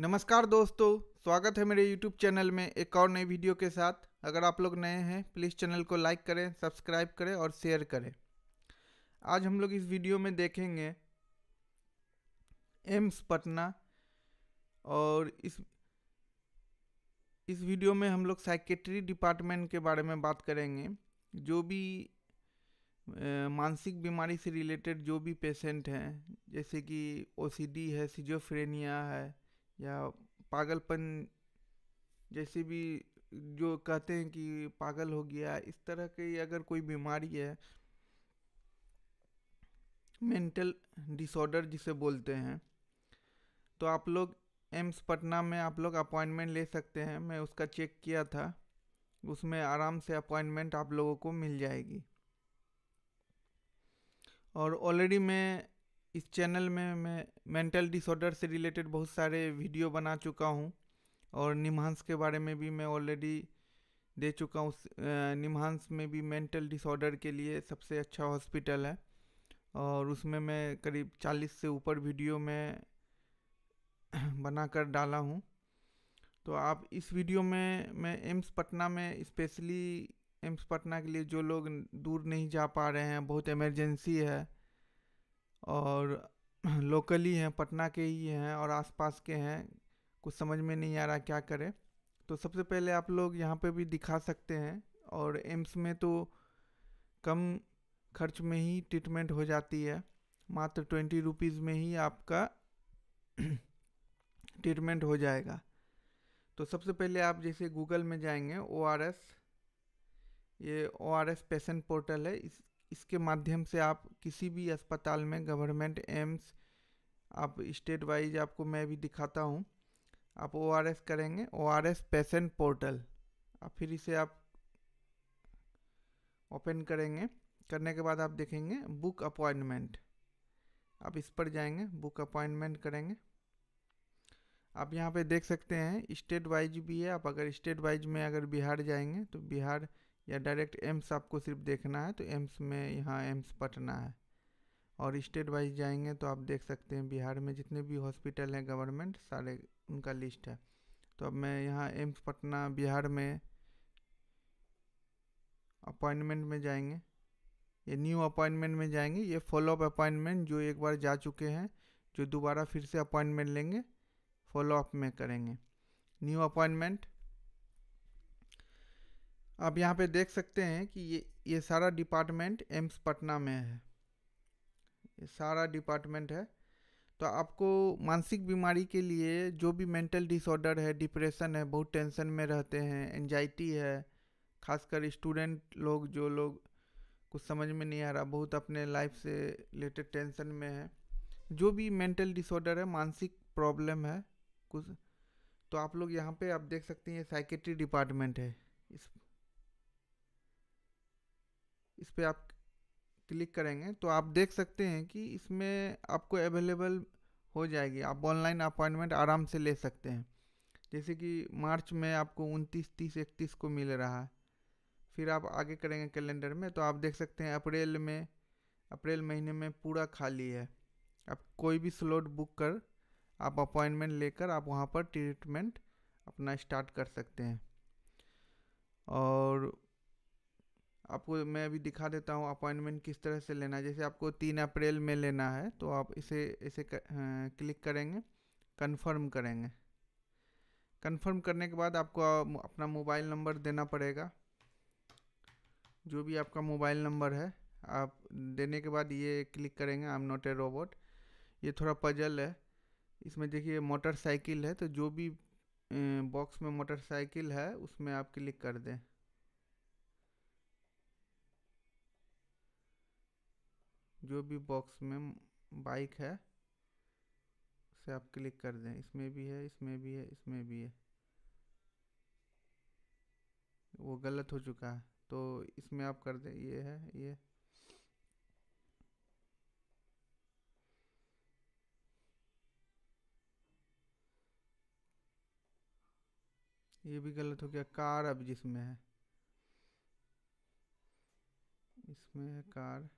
नमस्कार दोस्तों स्वागत है मेरे YouTube चैनल में एक और नई वीडियो के साथ अगर आप लोग नए हैं प्लीज़ चैनल को लाइक करें सब्सक्राइब करें और शेयर करें आज हम लोग इस वीडियो में देखेंगे एम्स पटना और इस इस वीडियो में हम लोग साइकेट्री डिपार्टमेंट के बारे में बात करेंगे जो भी मानसिक बीमारी से रिलेटेड जो भी पेशेंट हैं जैसे कि ओसीडी है सिजोफ्रेनिया है या पागलपन जैसे भी जो कहते हैं कि पागल हो गया इस तरह की अगर कोई बीमारी है मेंटल डिसऑर्डर जिसे बोलते हैं तो आप लोग एम्स पटना में आप लोग अपॉइंटमेंट ले सकते हैं मैं उसका चेक किया था उसमें आराम से अपॉइंटमेंट आप लोगों को मिल जाएगी और ऑलरेडी मैं इस चैनल में मैं मेंटल डिसऑर्डर से रिलेटेड बहुत सारे वीडियो बना चुका हूँ और निम्हांस के बारे में भी मैं ऑलरेडी दे चुका हूँ निम्हांस में भी मेंटल डिसऑर्डर के लिए सबसे अच्छा हॉस्पिटल है और उसमें मैं करीब 40 से ऊपर वीडियो में बना कर डाला हूँ तो आप इस वीडियो में मैं एम्स पटना में स्पेशली एम्स पटना के लिए जो लोग दूर नहीं जा पा रहे हैं बहुत इमरजेंसी है और लोकली हैं पटना के ही हैं और आसपास के हैं कुछ समझ में नहीं आ रहा क्या करें तो सबसे पहले आप लोग यहाँ पे भी दिखा सकते हैं और एम्स में तो कम खर्च में ही ट्रीटमेंट हो जाती है मात्र ट्वेंटी रुपीज़ में ही आपका ट्रीटमेंट हो जाएगा तो सबसे पहले आप जैसे गूगल में जाएंगे ओ आर एस ये O R S patient portal है इस इसके माध्यम से आप किसी भी अस्पताल में गवर्नमेंट एम्स आप स्टेट वाइज आपको मैं भी दिखाता हूँ आप ओ करेंगे ओ पेशेंट पोर्टल आप फिर इसे आप ओपन करेंगे करने के बाद आप देखेंगे बुक अपॉइंटमेंट आप इस पर जाएंगे बुक अपॉइंटमेंट करेंगे आप यहाँ पे देख सकते हैं स्टेट वाइज भी है आप अगर स्टेट वाइज में अगर बिहार जाएंगे तो बिहार या डायरेक्ट एम्स आपको सिर्फ देखना है तो एम्स में यहाँ एम्स पटना है और स्टेट वाइज जाएंगे तो आप देख सकते हैं बिहार में जितने भी हॉस्पिटल हैं गवर्नमेंट सारे उनका लिस्ट है तो अब मैं यहाँ एम्स पटना बिहार में अपॉइंटमेंट में जाएंगे ये न्यू अपॉइंटमेंट में जाएंगे ये फॉलोअप अपॉइंटमेंट जो एक बार जा चुके हैं जो दोबारा फिर से अपॉइंटमेंट लेंगे फॉलोअप में करेंगे न्यू अपॉइंटमेंट आप यहाँ पे देख सकते हैं कि ये ये सारा डिपार्टमेंट एम्स पटना में है ये सारा डिपार्टमेंट है तो आपको मानसिक बीमारी के लिए जो भी मेंटल डिसऑर्डर है डिप्रेशन है बहुत टेंशन में रहते हैं एनजाइटी है खासकर स्टूडेंट लोग जो लोग कुछ समझ में नहीं आ रहा बहुत अपने लाइफ से रिलेटेड टेंशन में है जो भी मेंटल डिसऑर्डर है मानसिक प्रॉब्लम है कुछ तो आप लोग यहाँ पे आप देख सकते हैं ये साइकेट्री डिपार्टमेंट है इस इस पर आप क्लिक करेंगे तो आप देख सकते हैं कि इसमें आपको अवेलेबल हो जाएगी आप ऑनलाइन अपॉइंटमेंट आराम से ले सकते हैं जैसे कि मार्च में आपको उनतीस तीस इकतीस को मिल रहा है फिर आप आगे करेंगे कैलेंडर में तो आप देख सकते हैं अप्रैल में अप्रैल महीने में पूरा खाली है आप कोई भी स्लॉट बुक कर आप अपॉइंटमेंट लेकर आप वहाँ पर ट्रीटमेंट अपना स्टार्ट कर सकते हैं और आपको मैं अभी दिखा देता हूँ अपॉइंटमेंट किस तरह से लेना है जैसे आपको तीन अप्रैल में लेना है तो आप इसे इसे कर, आ, क्लिक करेंगे कंफर्म करेंगे कंफर्म करने के बाद आपको अपना मोबाइल नंबर देना पड़ेगा जो भी आपका मोबाइल नंबर है आप देने के बाद ये क्लिक करेंगे I am not a robot ये थोड़ा पजल है इसमें देखिए मोटरसाइकिल है तो जो भी बॉक्स में मोटरसाइकिल है उसमें आप क्लिक कर दें जो भी बॉक्स में बाइक है उसे आप क्लिक कर दें इसमें भी है इसमें भी है इसमें भी है वो गलत हो चुका है तो इसमें आप कर दें ये है ये ये भी गलत हो गया कार अब जिसमें है इसमें है कार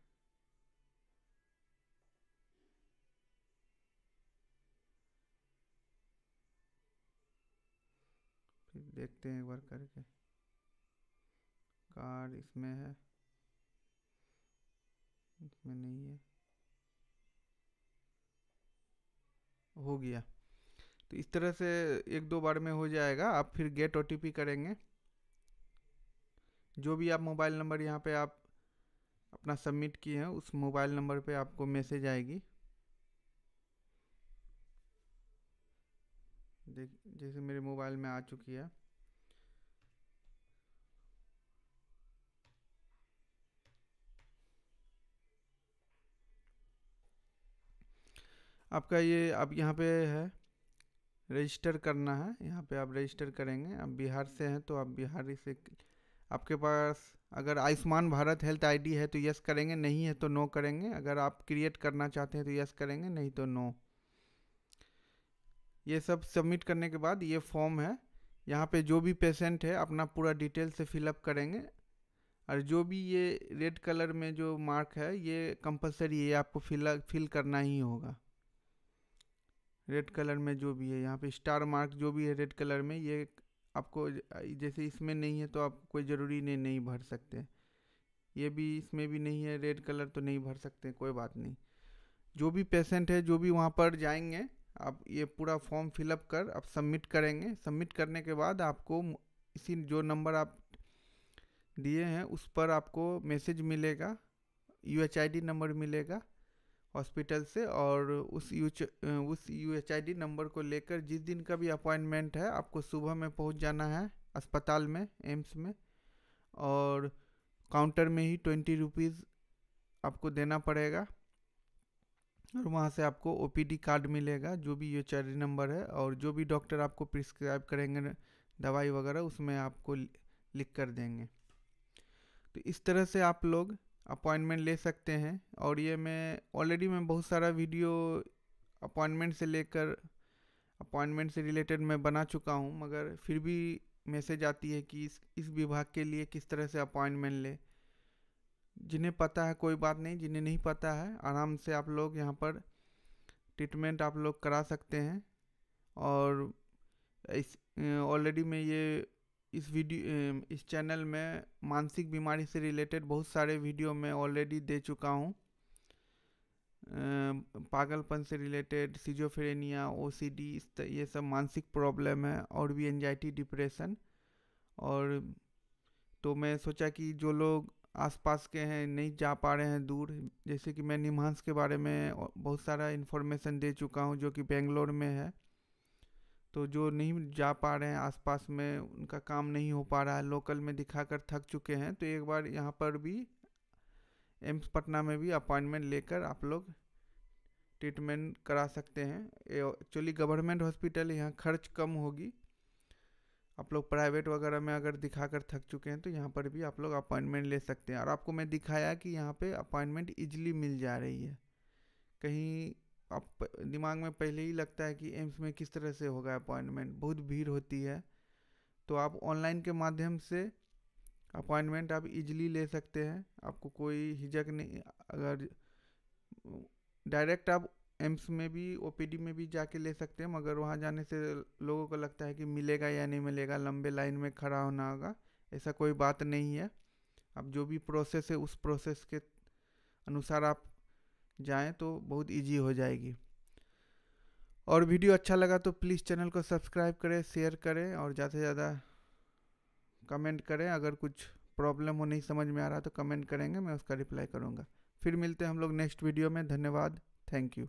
देखते हैं एक बार करके कार इसमें है इसमें नहीं है हो गया तो इस तरह से एक दो बार में हो जाएगा आप फिर गेट ओ करेंगे जो भी आप मोबाइल नंबर यहाँ पे आप अपना सबमिट किए हैं उस मोबाइल नंबर पे आपको मैसेज आएगी देख जैसे मेरे मोबाइल में आ चुकी है आपका ये अब यहाँ पे है रजिस्टर करना है यहाँ पे आप रजिस्टर करेंगे आप बिहार से हैं तो आप बिहार से आपके पास अगर आयुष्मान भारत हेल्थ आईडी है तो यस करेंगे नहीं है तो नो करेंगे अगर आप क्रिएट करना चाहते हैं तो यस करेंगे नहीं तो नो ये सब सबमिट करने के बाद ये फॉर्म है यहाँ पे जो भी पेशेंट है अपना पूरा डिटेल से फिलअप करेंगे और जो भी ये रेड कलर में जो मार्क है ये कंपलसरी है आपको फिल फिल करना ही होगा रेड कलर में जो भी है यहाँ पे स्टार मार्क जो भी है रेड कलर में ये आपको जैसे इसमें नहीं है तो आप कोई ज़रूरी नहीं नहीं भर सकते ये भी इसमें भी नहीं है रेड कलर तो नहीं भर सकते कोई बात नहीं जो भी पेशेंट है जो भी वहाँ पर जाएंगे आप ये पूरा फॉर्म फिलअप कर आप सबमिट करेंगे सबमिट करने के बाद आपको इसी जो नंबर आप दिए हैं उस पर आपको मैसेज मिलेगा यू नंबर मिलेगा हॉस्पिटल से और उस यू उस यू नंबर को लेकर जिस दिन का भी अपॉइंटमेंट है आपको सुबह में पहुंच जाना है अस्पताल में एम्स में और काउंटर में ही ट्वेंटी रुपीज़ आपको देना पड़ेगा और वहाँ से आपको ओ कार्ड मिलेगा जो भी यू नंबर है और जो भी डॉक्टर आपको प्रिस्क्राइब करेंगे दवाई वगैरह उसमें आपको लिख कर देंगे तो इस तरह से आप लोग अपॉइंटमेंट ले सकते हैं और ये मैं ऑलरेडी मैं बहुत सारा वीडियो अपॉइंटमेंट से लेकर अपॉइंटमेंट से रिलेटेड मैं बना चुका हूँ मगर फिर भी मैसेज आती है कि इस इस विभाग के लिए किस तरह से अपॉइंटमेंट ले जिन्हें पता है कोई बात नहीं जिन्हें नहीं पता है आराम से आप लोग यहाँ पर ट्रीटमेंट आप लोग करा सकते हैं और इस ऑलरेडी मैं ये इस वीडियो इस चैनल में मानसिक बीमारी से रिलेटेड बहुत सारे वीडियो मैं ऑलरेडी दे चुका हूँ पागलपन से रिलेटेड सीजोफ्रेनिया ओ ये सब मानसिक प्रॉब्लम है और भी एनजाइटी डिप्रेशन और तो मैं सोचा कि जो लोग आसपास के हैं नहीं जा पा रहे हैं दूर जैसे कि मैं निम्हांस के बारे में बहुत सारा इन्फॉर्मेशन दे चुका हूँ जो कि बेंगलोर में है तो जो नहीं जा पा रहे हैं आसपास में उनका काम नहीं हो पा रहा है लोकल में दिखाकर थक चुके हैं तो एक बार यहाँ पर भी एम्स पटना में भी अपॉइंटमेंट लेकर आप लोग ट्रीटमेंट करा सकते हैं एक्चुअली गवर्नमेंट हॉस्पिटल यहाँ खर्च कम होगी आप लोग प्राइवेट वगैरह में अगर दिखाकर थक चुके हैं तो यहाँ पर भी आप लोग अपॉइंटमेंट ले सकते हैं और आपको मैं दिखाया कि यहाँ पे अपॉइंटमेंट इजली मिल जा रही है कहीं अब दिमाग में पहले ही लगता है कि एम्स में किस तरह से होगा अपॉइंटमेंट बहुत भीड़ होती है तो आप ऑनलाइन के माध्यम से अपॉइंटमेंट आप इजीली ले सकते हैं आपको कोई हिजक नहीं अगर डायरेक्ट आप एम्स में भी ओपीडी में भी जाके ले सकते हैं मगर वहाँ जाने से लोगों को लगता है कि मिलेगा या नहीं मिलेगा लंबे लाइन में खड़ा होना होगा ऐसा कोई बात नहीं है आप जो भी प्रोसेस है उस प्रोसेस के अनुसार आप जाएं तो बहुत इजी हो जाएगी और वीडियो अच्छा लगा तो प्लीज़ चैनल को सब्सक्राइब करें शेयर करें और ज़्यादा से ज़्यादा कमेंट करें अगर कुछ प्रॉब्लम हो नहीं समझ में आ रहा तो कमेंट करेंगे मैं उसका रिप्लाई करूँगा फिर मिलते हैं हम लोग नेक्स्ट वीडियो में धन्यवाद थैंक यू